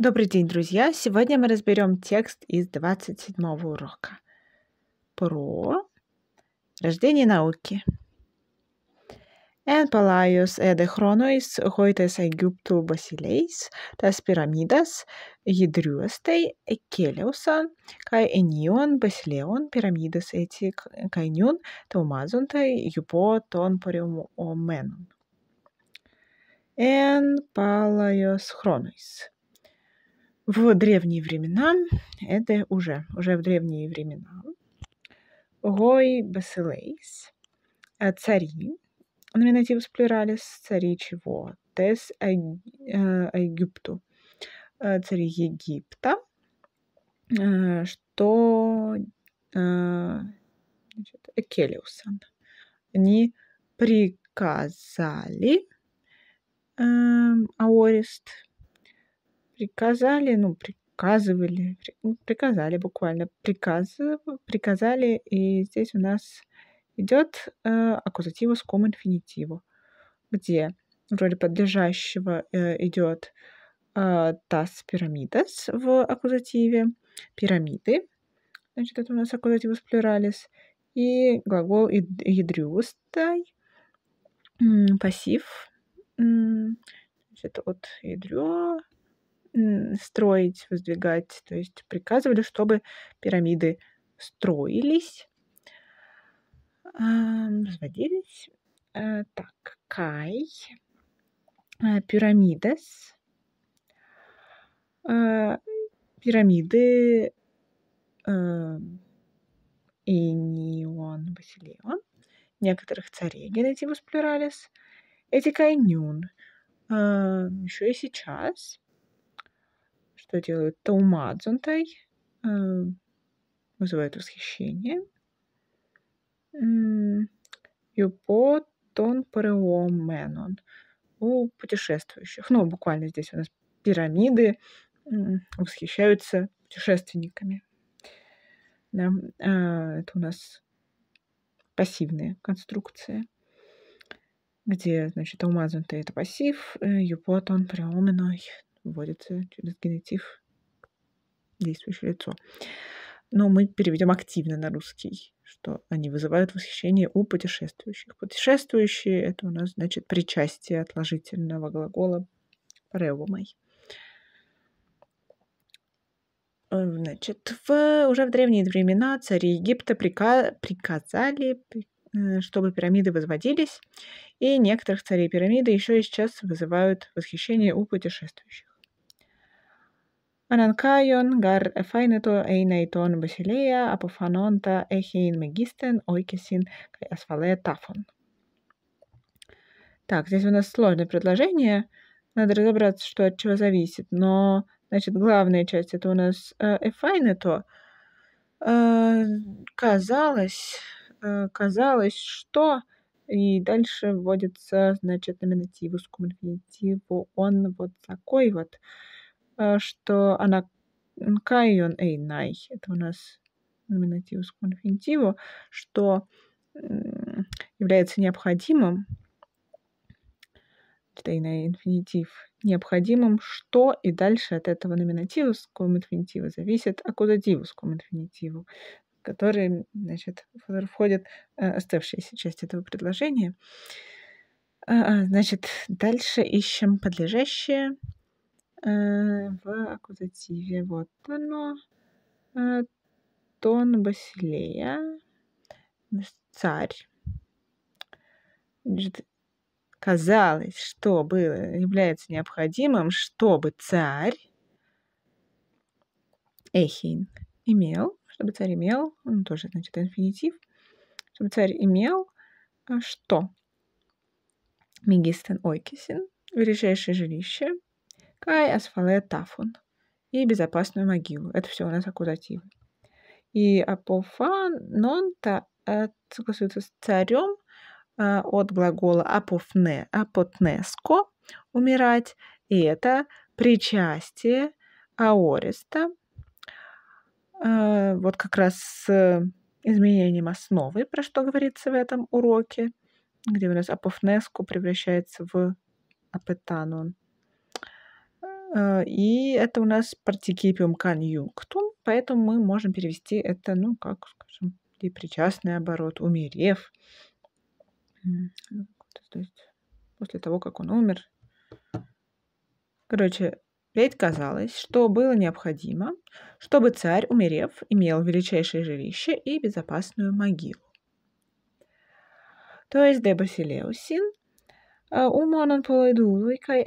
Добрый день, друзья! Сегодня мы разберем текст из 27 урока про рождение науки. En Palaios e de Chronois hoites Aegyptu Basileis, tas piramidas, Hidriuastei, Ekeliausan, kai Enion Basileon piramidas eti kainion, taumazontai jupo ton porium omenon. En Palaios в древние времена, это уже, уже в древние времена, гой басилейс, э, цари, номинатив с плюралис, цари чего? Тес э, Египту, э, цари Египта, что значит, Экелиусан. Они приказали э, Аорист приказали, ну, приказывали, ну, приказали буквально, приказ, приказали, и здесь у нас идет э, с ком инфинитиву, где в роли подлежащего э, идет э, тас пирамидас в аккузативе, пирамиды, значит, это у нас с плюралис, и глагол ядрюстай, пассив, значит, от ядрю, строить, воздвигать. То есть приказывали, чтобы пирамиды строились, возводились. Э, так, Кай, э, пирамидес. Э, пирамиды инион, Василион, некоторых царей генетивус плюралис, этикайнюн, еще и сейчас, что делают Таумадзунтай, эм, вызывает восхищение. Юпо тон менон у путешествующих. Ну, буквально здесь у нас пирамиды восхищаются путешественниками. Да, а, это у нас пассивные конструкции, где, значит, умазанты это пассив, э, юпотон преоменой вводится через генитив действующее лицо. Но мы переведем активно на русский, что они вызывают восхищение у путешествующих. Путешествующие — это у нас, значит, причастие отложительного глагола «реумой». Значит, в, уже в древние времена цари Египта прика, приказали, э, чтобы пирамиды возводились, и некоторых царей пирамиды еще и сейчас вызывают восхищение у путешествующих. Έναν καίον γαρ εφαίνετο ειν ειτόν βασιλεία, αποφανόντα έχειν μεγίστεν, ойкесин, кай ασφале тафон. Так, здесь у нас сложное предложение. Надо разобраться, что от чего зависит. Но, значит, главная часть это у нас эфайнето. Э, э, казалось, э, казалось, что... И дальше вводится, значит, номинативус, кумулятиву. Он вот такой вот. Э, Э, что она кайон эй най это у нас номинатив с конфинтиву, что является необходимым, эйнай инфинитив, необходимым, что и дальше от этого номинатива с инфинитива зависит аккузативу с инфинитиву, который, значит, входит э, оставшаяся часть этого предложения. А, а, значит, дальше ищем подлежащее, Э, в аккузативе. Вот оно. Э, тон Басилея. Царь. казалось, что было, является необходимым, чтобы царь Эхин имел, чтобы царь имел, он ну, тоже, значит, инфинитив, чтобы царь имел э, что? Мегистен Ойкисин, величайшее жилище, Кай асфале тафон. И безопасную могилу. Это все у нас аккузативы. И апофан нонта э, согласуется с царем э, от глагола апофне, апотнеско, умирать. И это причастие аориста. Э, вот как раз с изменением основы, про что говорится в этом уроке, где у нас апофнеско превращается в апетанон. Э, и это у нас participium conjunctum, поэтому мы можем перевести это, ну, как, скажем, причастный оборот, умерев. Ну, то есть после того, как он умер. Короче, предказалось, что было необходимо, чтобы царь, умерев, имел величайшее жилище и безопасную могилу. То есть Дебасилеусин Umană poledului, kai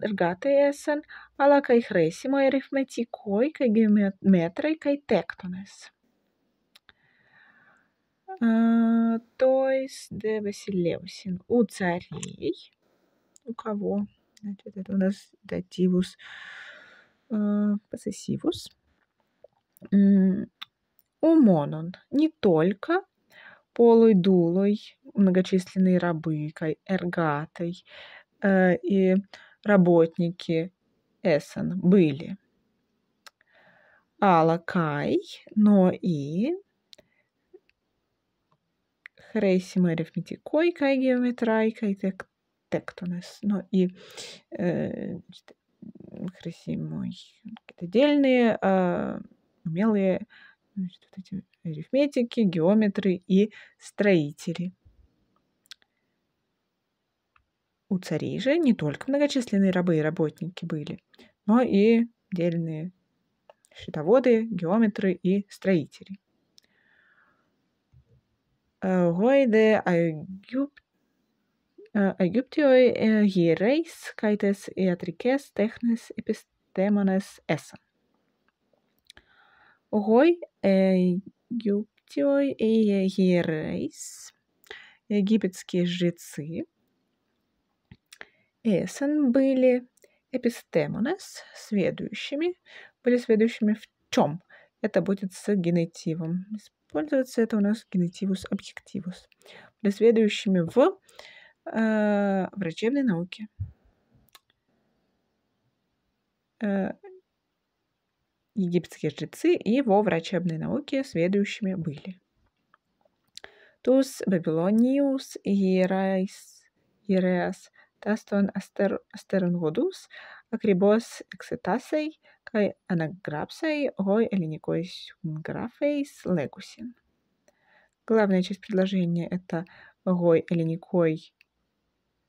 ergate esen, ala kai hresimo arithmeticoi, kai geometrei, kai tektones. То есть Дебесилеусин у царей. У кого? Значит, это у нас дативус посессивус. Умонон. Не только, полой дулой, многочисленной рабыкой, эргатой э, и работники Эссен были. Алакай, но и Хрейсима арифметикой, кай геометрай, тек, тектонес, но и э, Хрейсимой какие-то э, умелые, значит, вот эти арифметики, геометры и строители. У царей же не только многочисленные рабы и работники были, но и дельные счетоводы, геометры и строители. Гойде Айгюб Aegyptioi hiereis kaites iatrices technes epistemones esan. Hoi Юптиой и Егерейс, египетские жрецы. Эсен были эпистемонес, следующими, были следующими в чем? Это будет с генетивом. Используется это у нас генетивус объективус. Были следующими в э, врачебной науке. Э, египетские жрецы и во врачебной науке следующими были. Тус, Бабилониус, Иерайс, Иереас, Тастон астер, Астернгодус, Акрибос Эксетасей, Кай Анаграпсей, Гой Элиникойс Графейс Легусин. Главная часть предложения это Гой Элиникой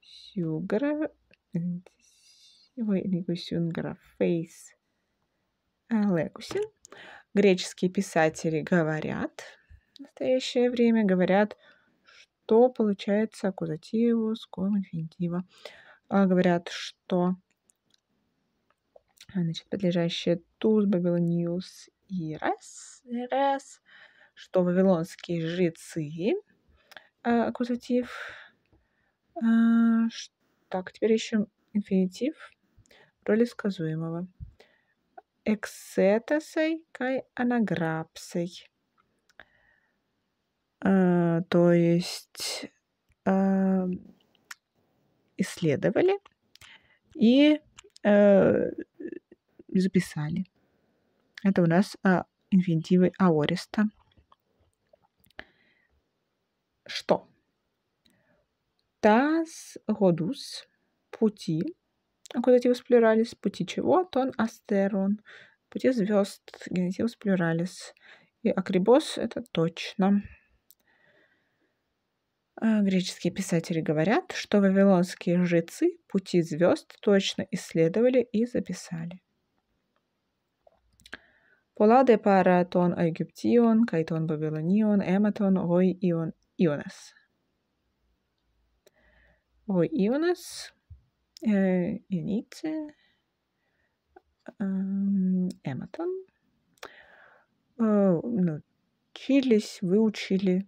Сюгра, Гой Элиникой Сюнграфейс а, Лекуси. Греческие писатели говорят в настоящее время, говорят, что получается аккузативус ком инфинитива. Говорят, что а, значит, подлежащие туз, бабилониус и рес, рес, что вавилонские жрецы, а, аккузатив, так, теперь ищем инфинитив роли сказуемого eksetasai кай anagrapsai. А, то есть а, исследовали и э, записали. Это у нас э, а, инвентивы аориста. Что? Таз годус пути аккузативус плюралис, пути чего, тон астерон, пути звезд, генитив плюралис. И акрибос – это точно. А, греческие писатели говорят, что вавилонские жрецы пути звезд точно исследовали и записали. Поладе пара тон аегиптион, кайтон бабилонион, эматон, ой ион, ионес. Ой ионес eh, э, Enice, Эматон. Э, научились, выучили,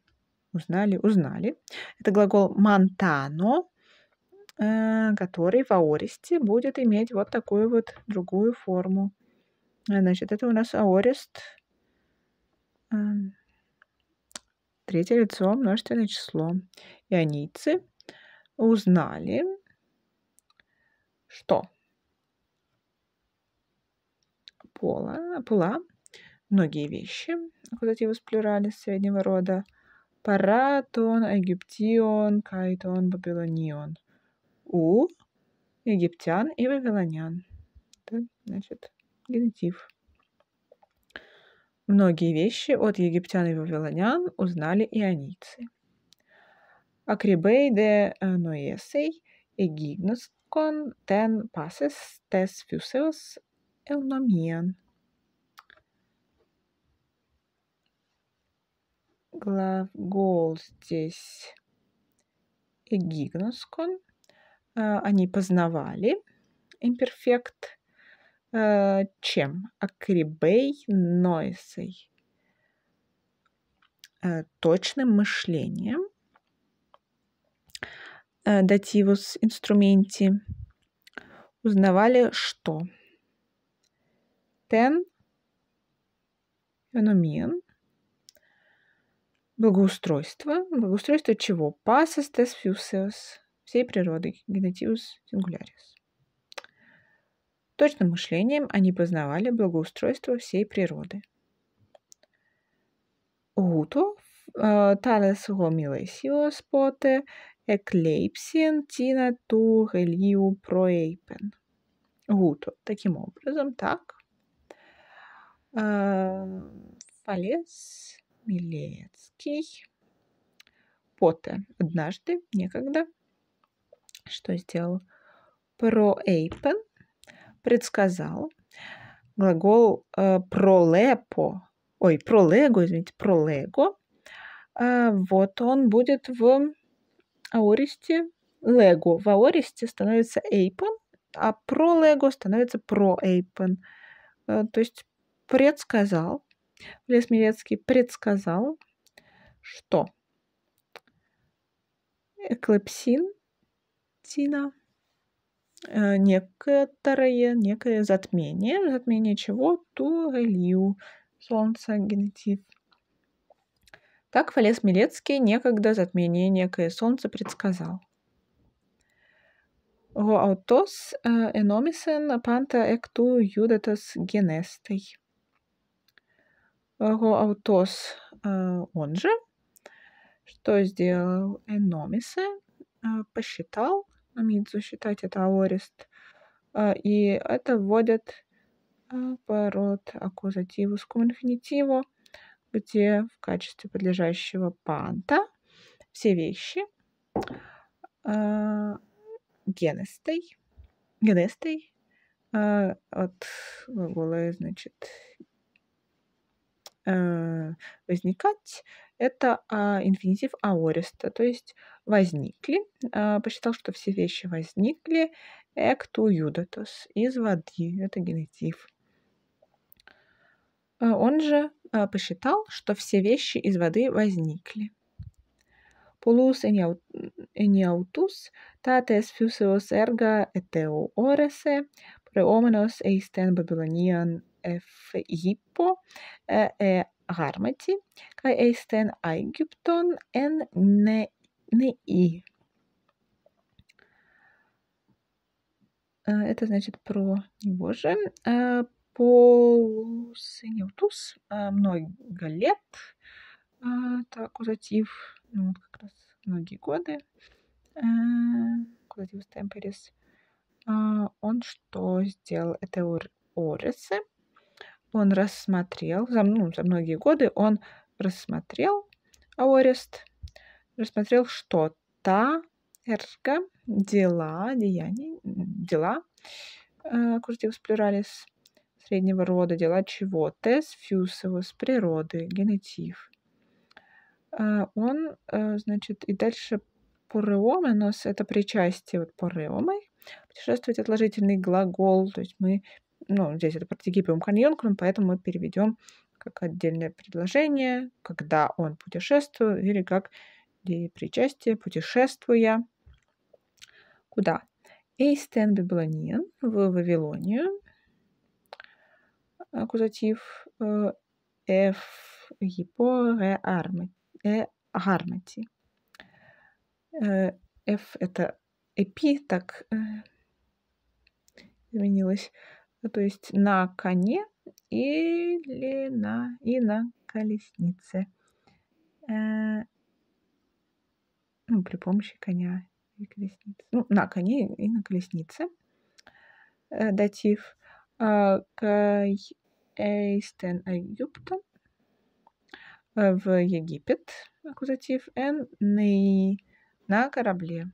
узнали, узнали. Это глагол «мантано», э, который в аористе будет иметь вот такую вот другую форму. Значит, это у нас аорист. Третье лицо, множественное число. Ионицы узнали, что пола, пола, многие вещи, аккузативы с плюрали среднего рода, паратон, египтион, кайтон, бабилонион, у, египтян и вавилонян. Это, значит, генитив. Многие вещи от египтян и вавилонян узнали ионийцы. Акрибей де э, Ноесей, Эгигнус con ten pases tes fuseus eunomion. Глагол здесь эгигноскон. А, они познавали имперфект а, чем? Акрибей нойсей. А, точным мышлением – Э, дативус инструменти узнавали что? Тен феномен благоустройство. Благоустройство чего? Passus des fuseus. Всей природы. Генетивус сингулярис Точным мышлением они познавали благоустройство всей природы. Гуто э, талес гомилесиос поте Eclipsian tina tu reliu proepen. Гуто. Таким образом, так. А, Фалес Милецкий. Поте. Однажды, некогда. Что сделал? Проэйпен. Предсказал. Глагол э, пролепо. Ой, пролего, извините, пролего. Э, вот он будет в Аористе Лего. В Аористе становится Эйпон, а про Лего становится про Эйпон. Э, то есть предсказал, Лес Милецкий предсказал, что эклепсин Тина э, некоторое, некое затмение, затмение чего? Турелью, солнца, генетив так Фалес Милецкий некогда затмение некое солнце предсказал. Го аутос э, эномисен панта экту юдатас генестей. Го аутос э, он же, что сделал эномисе, э, посчитал, Мидзу считать это аорист, и это вводит пород аккузативу с инфинитиву, где в качестве подлежащего панта все вещи э, генестой, генестой а, от глагола, значит, а, возникать, это инфинитив аориста, то есть возникли. посчитал, что все вещи возникли. Экту юдатос из воды, это генетив. Он же посчитал, что все вещи из воды возникли. Pulus eniautus, tates fuseos erga eteo orese, preomenos eisten Babylonian f hippo e harmati, kai eisten aegypton en ne, ne и. Это значит про него же полусиневтус а, много лет. Это а, аккузатив, ну, как раз многие годы. Аккузатив э, темперис. А, он что сделал? Это Оресы. Он рассмотрел, за, ну, за многие годы он рассмотрел Аорест, рассмотрел, что та эрга, дела, деяния, дела, э, курсив с плюралис – среднего рода, дела чего? Тес Фюсовус, природы, генетив. А, он, э, значит, и дальше но это причастие вот пореомой. Путешествовать – отложительный глагол, то есть мы, ну, здесь это протегипиум конъюнктум, поэтому мы переведем как отдельное предложение, когда он путешествует, или как причастие, путешествуя. Куда? Эйстен Библонин в Вавилонию, акузатив «еф» «гіпо», «е гарматі». «Ф» — это «эпи», изменилось. То есть на коне или на, и на колеснице. Ну, при помощи коня и колесницы. Ну, на коне и на колеснице. Датив. А кай Эйстен Айюптон э, в Египет, аккузатив, and ней на корабле.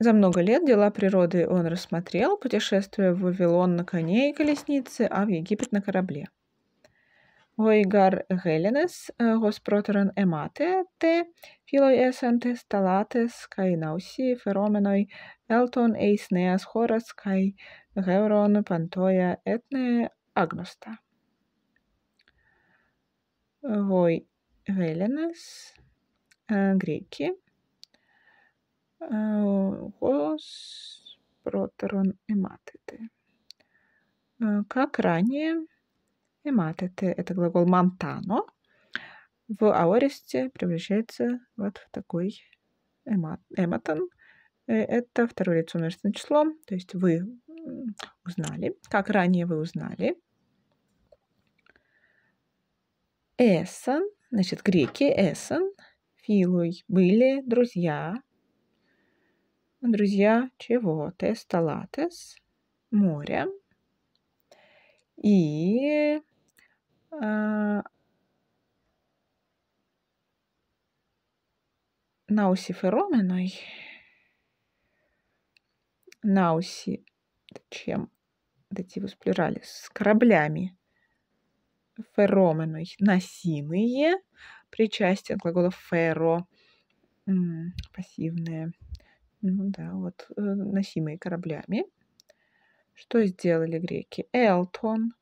За много лет дела природы он рассмотрел, путешествуя в Вавилон на коне и колеснице, а в Египет на корабле. Ойгар Геленес, э, госпротерен эмате, те филой эсенте сталатес кай науси фероменой элтон эйснеас хорас кай Γεωρών παντόια έτνε агноста, Γοι Βέλλενες, греки, э, Гос протерон эматете. Э, как ранее, эматете – это глагол «мантано», в аористе превращается вот в такой эматон. Э, это второе лицо множественное число, то есть вы узнали, как ранее вы узнали. Эссон, значит, греки Эссон, Филой были друзья. Друзья чего? Тесталатес, моря. И а, наусифероменой, науси чем дативус плюралис, кораблями, фероменой, носимые, причастие от глагола феро, пассивное, ну да, вот, э, носимые кораблями. Что сделали греки? Элтон.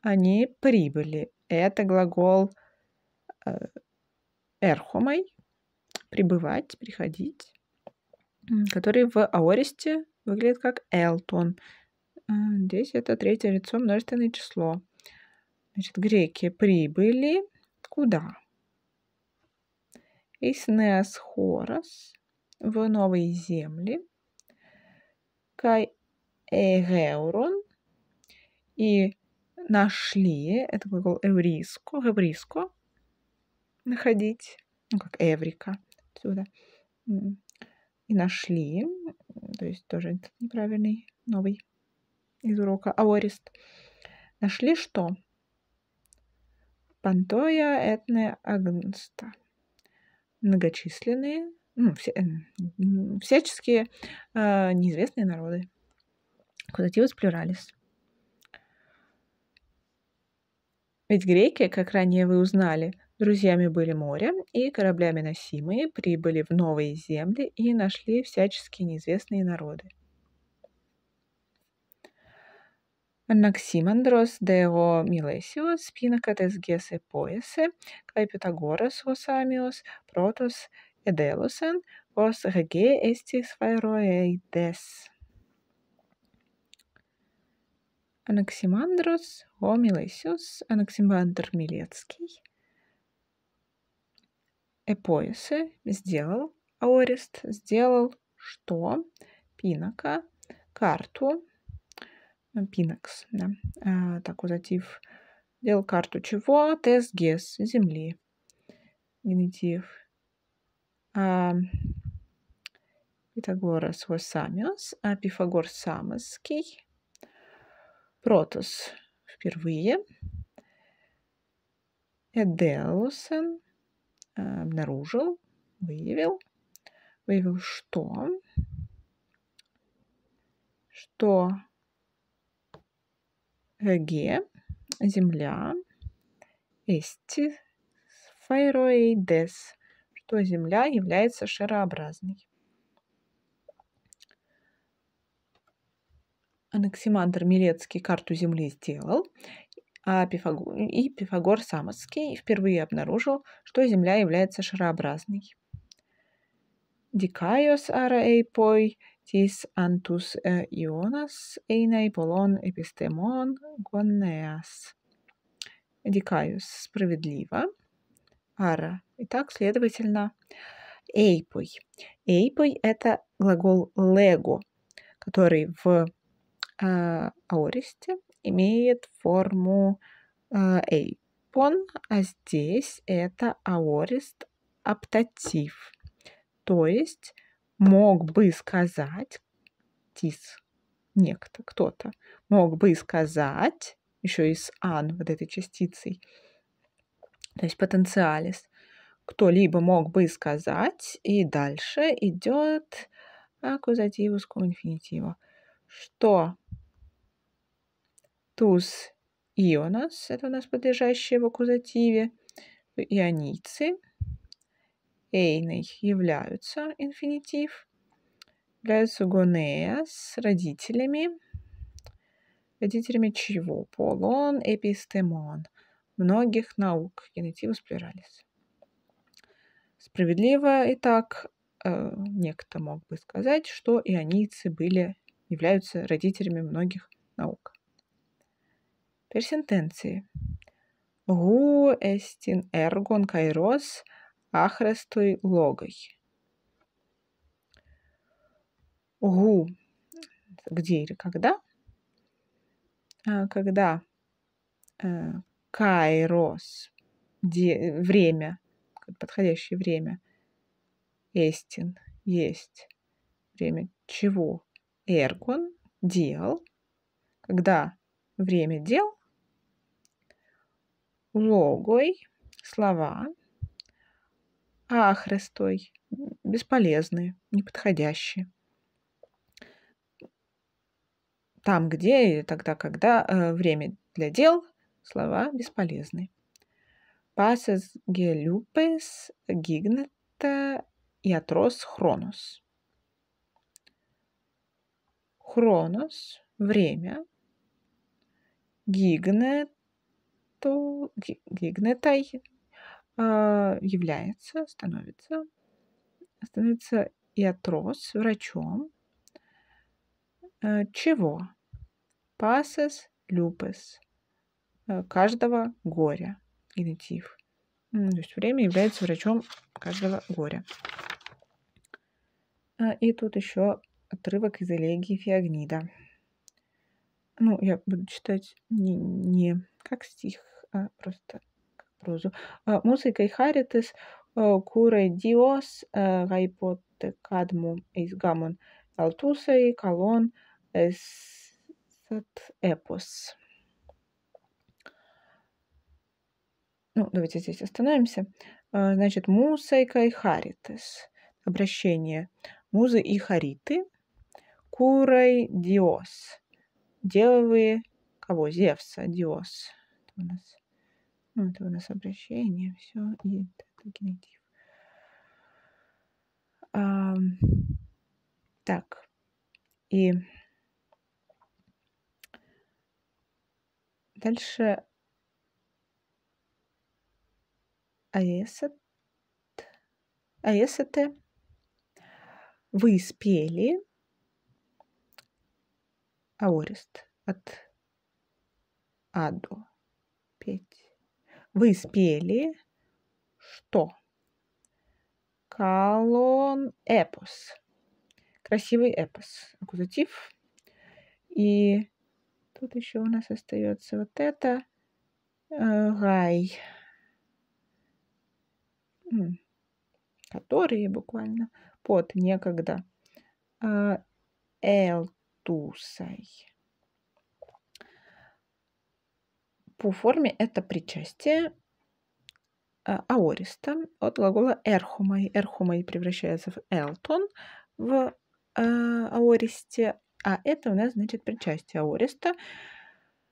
Они прибыли. Это глагол э, эрхомой, прибывать приходить, который в аористе выглядит как Элтон. Здесь это третье лицо, множественное число. Значит, греки прибыли куда? Из Неосхорос в новые земли. Кай Эгеурон и нашли, это глагол эвриско, эвриско, находить, ну как эврика, отсюда, и нашли, то есть тоже неправильный, новый из урока, аорист. Нашли что? Пантоя этне агнста. Многочисленные, ну, все, всяческие э, неизвестные народы. Кудативус плюралис. Ведь греки, как ранее вы узнали, Друзьями были море и кораблями носимые прибыли в новые земли и нашли всяческие неизвестные народы. Анаксимандрос, deo milesios pinakates gese poese, kai Pythagoras vos amios protos edelusen vos rege estis Анаксимандрос, о Милесиус, Анаксимандр Милецкий, эпоисы, сделал аорист, сделал что? Пинака, карту, э, пинакс, да, э, так узатив, делал карту чего? Тес гес, земли, генитив. А, Питагорас was samios, а Пифагор Самоский, Протос впервые. Эделусен Э, обнаружил, выявил, выявил что? Что ге, земля, эсти, фаероидес, что земля является шарообразной. Анаксимандр Милецкий карту Земли сделал, а Пифагор, и Пифагор Самосский впервые обнаружил, что Земля является шарообразной. Дикайос ара эйпой тис антус э ионас эйнай полон эпистемон гоннеас. Дикайос – справедливо. Ара – итак, следовательно, эйпой. Эйпой – это глагол лего, который в э, аористе имеет форму э, а, эйпон, а здесь это аорист оптатив. То есть мог бы сказать тис, некто, кто-то, мог бы сказать, еще и с ан, вот этой частицей, то есть потенциалис, кто-либо мог бы сказать, и дальше идет аккузативус инфинитива, что туз ионос, это у нас подлежащее в аккузативе, ионицы, эйной являются, инфинитив, являются гонея с родителями, родителями чего? Полон, эпистемон, многих наук, генетивус плюралис. Справедливо, итак, э, некто мог бы сказать, что ионийцы были, являются родителями многих наук персентенции. Гу эстин эргон кайрос ахрестуй логой. Гу. Где или когда? А, когда э, кайрос, время, подходящее время, эстин, есть, время чего? Эргон, дел, когда время дел, логой, слова, ахрестой, бесполезные, неподходящие. Там, где или тогда, когда э, время для дел, слова бесполезны. Пасес гелюпес гигнета и Атрос хронос. Хронос – время, гигнет что Гигнетай а, является, становится, становится Иатрос врачом. Э, чего? Пасес люпес. Э, каждого горя. Генетив. То есть время является врачом каждого горя. Э, и тут еще отрывок из элегии Феогнида. Ну, я буду читать не, не как стих, а, просто розу. А, музыка и Харитес, а, Курой Диос, Гайпот Кадмум из Гамон Алтусей, Колон, Сат Эпос. Ну, давайте здесь остановимся. Значит, мусайка и харитес. Обращение. Музы и хариты. Курой диос. Девы кого? Зевса, Диос у нас, ну, это у нас обращение, все, и это генитив. А, так, и дальше Аэсет, Аэсете, вы спели аорист от Аду петь. Вы спели что? Колон эпос. Красивый эпос. Аккузатив. И тут еще у нас остается вот это. Гай, э, Которые буквально под некогда. А, Элтусай. по форме это причастие а, аориста от глагола «эрхумай». «Эрхумай» превращается в «элтон» в а, аористе, а это у нас значит причастие аориста.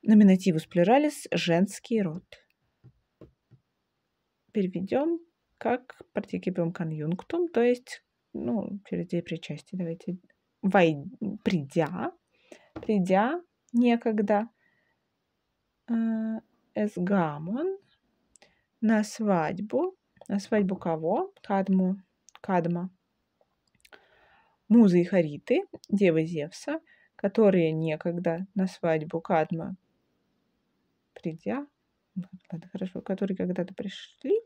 Номинативус плюралис – женский род. Переведем как партикипиум конъюнктум, то есть ну, через две причастия. Давайте вой, придя, придя некогда es э, на свадьбу, на свадьбу кого? Кадму, Кадма. Музы и Хариты, девы Зевса, которые некогда на свадьбу Кадма придя, хорошо, которые когда-то пришли,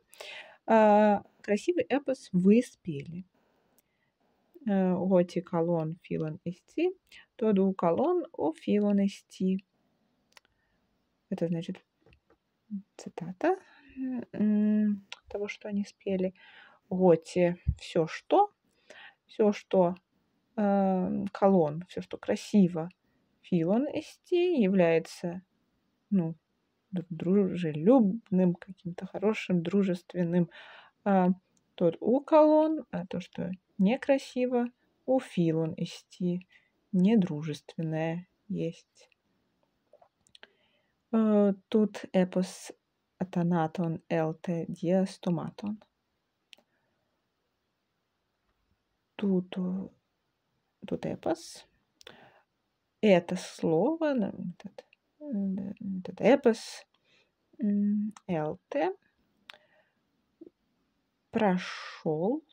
а, красивый эпос вы спели. Э, Оти колон филон исти, тоду колон у филон исти. Это значит цитата того, что они спели. Готи все что, все что э, колон, все что красиво, филон исти является ну, дружелюбным, каким-то хорошим, дружественным. А тот у колон, а то, что некрасиво, у филон исти, недружественное есть. Э, тут эпос Атанатон Элте Диас Томатон. Тут, тут эпос. Это слово, этот, этот эпос Элте прошел.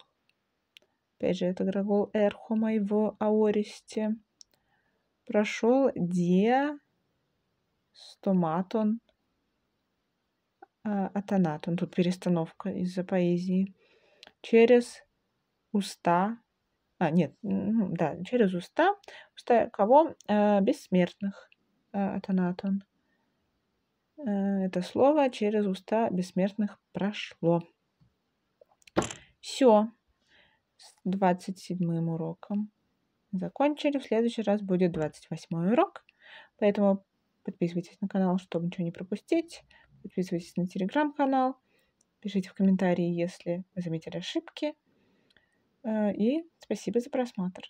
Опять же, это глагол эрхо моего аористе. Прошел диа стоматон, а, атонатон, тут перестановка из-за поэзии, через уста, а, нет, ну да, через уста, уста кого? Э, бессмертных, э, атонатон. Э, это слово через уста бессмертных прошло. Все. С 27 уроком закончили. В следующий раз будет 28 урок. Поэтому Подписывайтесь на канал, чтобы ничего не пропустить. Подписывайтесь на телеграм-канал. Пишите в комментарии, если вы заметили ошибки. Э, и спасибо за просмотр.